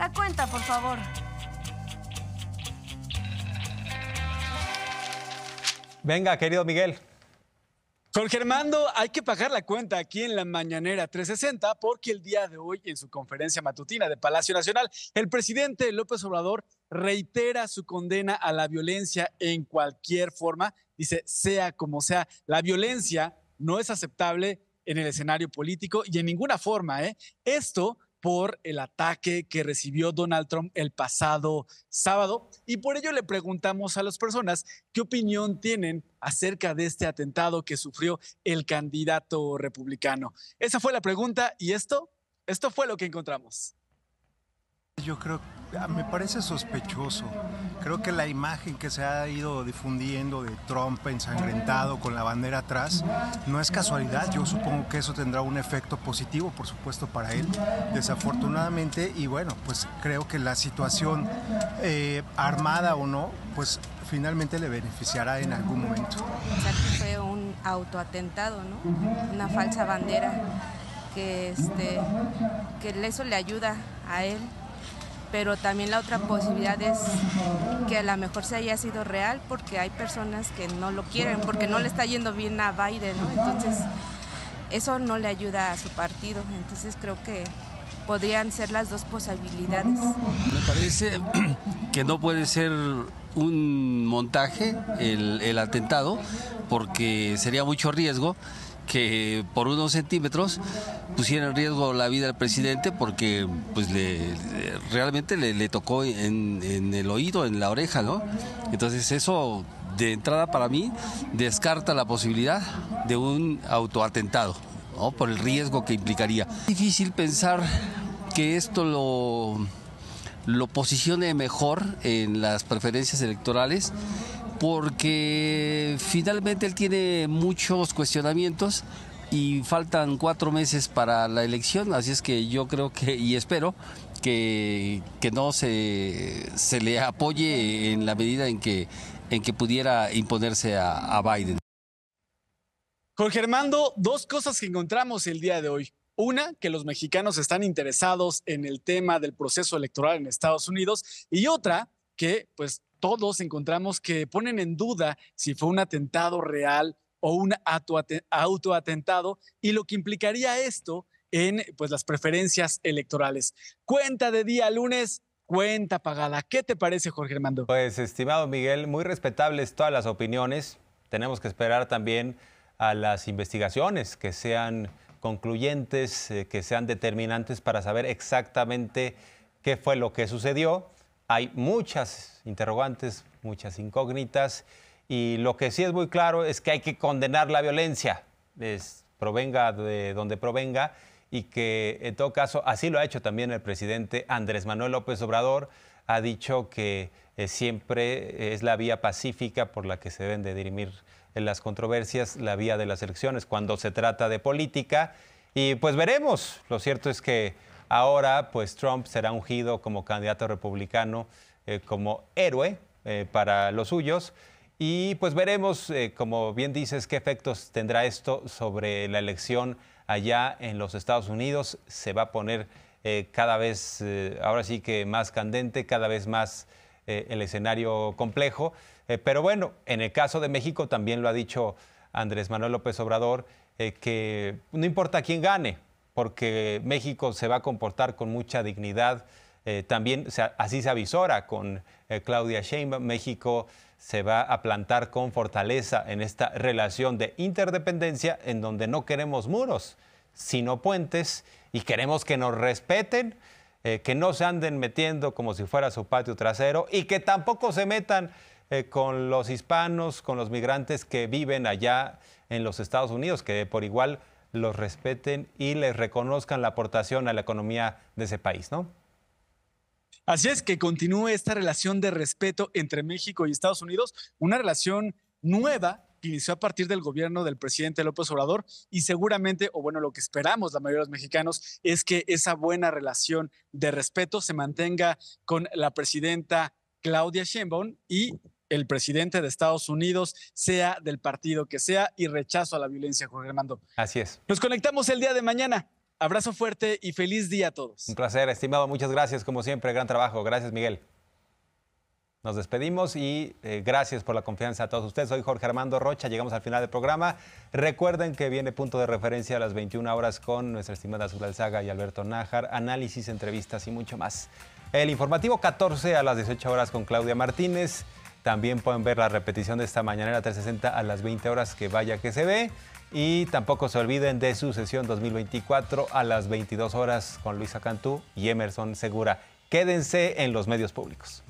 La cuenta, por favor. Venga, querido Miguel. Con Germando, hay que pagar la cuenta aquí en la Mañanera 360 porque el día de hoy en su conferencia matutina de Palacio Nacional, el presidente López Obrador reitera su condena a la violencia en cualquier forma. Dice, sea como sea, la violencia no es aceptable en el escenario político y en ninguna forma. ¿eh? Esto por el ataque que recibió Donald Trump el pasado sábado y por ello le preguntamos a las personas qué opinión tienen acerca de este atentado que sufrió el candidato republicano. Esa fue la pregunta y esto, esto fue lo que encontramos. Yo creo, ah, me parece sospechoso. Creo que la imagen que se ha ido difundiendo de Trump ensangrentado con la bandera atrás no es casualidad. Yo supongo que eso tendrá un efecto positivo, por supuesto, para él, desafortunadamente. Y bueno, pues creo que la situación, eh, armada o no, pues finalmente le beneficiará en algún momento. fue un autoatentado, ¿no? Una falsa bandera que, este, que eso le ayuda a él pero también la otra posibilidad es que a lo mejor se haya sido real porque hay personas que no lo quieren, porque no le está yendo bien a Biden, Entonces, eso no le ayuda a su partido. Entonces, creo que podrían ser las dos posibilidades. Me parece que no puede ser un montaje el, el atentado porque sería mucho riesgo que por unos centímetros pusiera en riesgo la vida del presidente porque pues le, realmente le, tocó en, el oído, en la oreja, ¿no? Entonces eso de entrada para mí descarta la posibilidad de un autoatentado, ¿no? Por el riesgo que implicaría. Es difícil pensar que esto lo, lo posicione mejor en las preferencias electorales porque finalmente él tiene muchos cuestionamientos y faltan cuatro meses para la elección, así es que yo creo que y espero que, no se, se le apoye en la medida en que, en que pudiera imponerse a, a Biden. Jorge Armando, dos cosas que encontramos el día de hoy. Una, que los mexicanos están interesados en el tema del proceso electoral en Estados Unidos y otra, que pues todos encontramos que ponen en duda si fue un atentado real o un autoatentado y lo que implicaría esto en pues, las preferencias electorales. Cuenta de día lunes, cuenta pagada. ¿Qué te parece, Jorge Armando? Pues, estimado Miguel, muy respetables todas las opiniones. Tenemos que esperar también a las investigaciones que sean concluyentes, eh, que sean determinantes para saber exactamente qué fue lo que sucedió hay muchas interrogantes, muchas incógnitas, y lo que sí es muy claro es que hay que condenar la violencia, provenga de donde provenga, y que en todo caso así lo ha hecho también el presidente Andrés Manuel López Obrador, ha dicho que eh, siempre es la vía pacífica por la que se deben de dirimir en eh, las controversias, la vía de las elecciones cuando se trata de política. Y pues veremos, lo cierto es que Ahora, pues Trump será ungido como candidato republicano, eh, como héroe eh, para los suyos. Y pues veremos, eh, como bien dices, qué efectos tendrá esto sobre la elección allá en los Estados Unidos. Se va a poner cada vez, ahora sí que más candente, cada vez más el escenario complejo. pero bueno, en el caso de México también lo ha dicho Andrés Manuel López Obrador, que no importa quién gane, porque México se va a comportar con mucha dignidad. Eh, también así se avisora con eh, Claudia Sheinbaum. México se va a plantar con fortaleza en esta relación de interdependencia en donde no queremos muros, sino puentes y queremos que nos respeten, eh, que no se anden metiendo como si fuera su patio trasero y que tampoco se metan con los hispanos, con los migrantes que viven allá en los Estados Unidos, que por igual los respeten y les reconozcan la aportación a la economía de ese país, ¿no? Así es que continúe esta relación de respeto entre México y Estados Unidos, una relación nueva que inició a partir del gobierno del presidente López Obrador y seguramente, o bueno, lo que esperamos la mayoría de los mexicanos es que esa buena relación de respeto se mantenga con la presidenta Claudia Sheinbaum y el presidente de Estados Unidos, sea del partido que sea, y rechazo a la violencia, Jorge Armando. Así es. Nos conectamos el día de mañana. Abrazo fuerte y feliz día a todos. Un placer, estimado. Muchas gracias, como siempre. Gran trabajo. Gracias, Miguel. Nos despedimos y eh, gracias por la confianza a todos ustedes. Soy Jorge Armando Rocha, llegamos al final del programa. Recuerden que viene punto de referencia a las 21 horas con nuestra estimada Azul Alzaga y Alberto Nájar, análisis, entrevistas y mucho más. El informativo 14 a las 18 horas con Claudia Martínez. También pueden ver la repetición de esta mañanera 360 a las 20 horas que vaya que se ve. Y tampoco se olviden de su sesión 2024 a las 22 horas con Luisa Cantú y Emerson Segura. Quédense en los medios públicos.